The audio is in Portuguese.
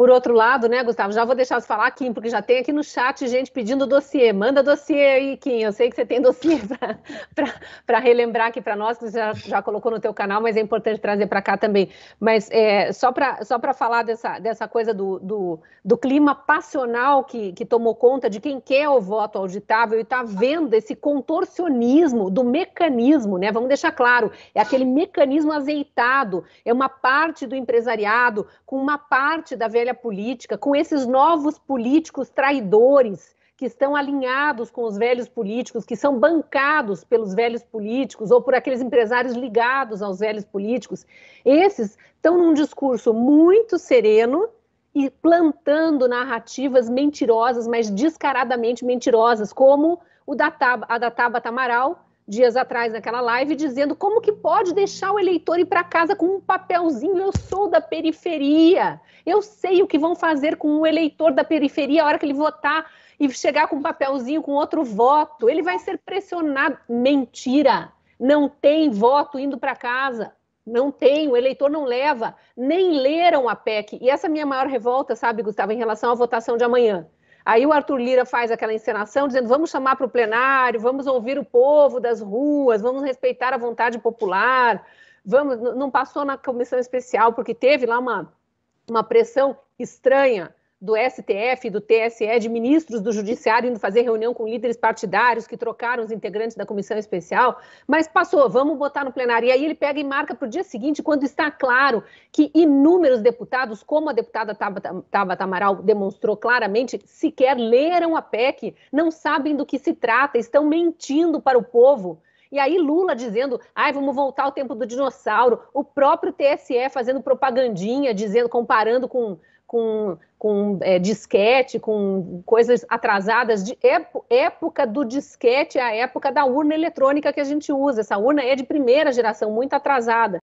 Por outro lado, né, Gustavo, já vou deixar você falar, Kim, porque já tem aqui no chat gente pedindo dossiê. Manda dossiê aí, Kim. Eu sei que você tem dossiê para relembrar aqui para nós, que você já, já, colocou no teu canal, mas é importante trazer para cá também. Mas é, só para só falar dessa, dessa coisa do, do, do clima passional que, que tomou conta de quem quer o voto auditável e está vendo esse contorcionismo do mecanismo, né? Vamos deixar claro, é aquele mecanismo azeitado, é uma parte do empresariado com uma parte da velha velha política, com esses novos políticos traidores que estão alinhados com os velhos políticos, que são bancados pelos velhos políticos ou por aqueles empresários ligados aos velhos políticos, esses estão num discurso muito sereno e plantando narrativas mentirosas, mas descaradamente mentirosas, como o da Tab a da Tabata Amaral, dias atrás naquela live, dizendo como que pode deixar o eleitor ir para casa com um papelzinho, eu sou da periferia, eu sei o que vão fazer com o eleitor da periferia a hora que ele votar e chegar com um papelzinho com outro voto, ele vai ser pressionado. Mentira! Não tem voto indo para casa. Não tem, o eleitor não leva, nem leram a PEC. E essa é a minha maior revolta, sabe, Gustavo, em relação à votação de amanhã. Aí o Arthur Lira faz aquela encenação dizendo: vamos chamar para o plenário, vamos ouvir o povo das ruas, vamos respeitar a vontade popular. Vamos, não passou na comissão especial, porque teve lá uma, uma pressão estranha do STF, do TSE, de ministros do Judiciário indo fazer reunião com líderes partidários que trocaram os integrantes da comissão especial, mas passou, vamos botar no plenário. E aí ele pega e marca para o dia seguinte, quando está claro que inúmeros deputados, como a deputada Tabata, Amaral demonstrou claramente, sequer leram a PEC, não sabem do que se trata, estão mentindo para o povo. E aí Lula dizendo, ai, vamos voltar ao tempo do dinossauro. O próprio TSE fazendo propagandinha, dizendo, comparando com com, com é, disquete, com coisas atrasadas, de época do disquete à é época da urna eletrônica que a gente usa. Essa urna é de primeira geração, muito atrasada.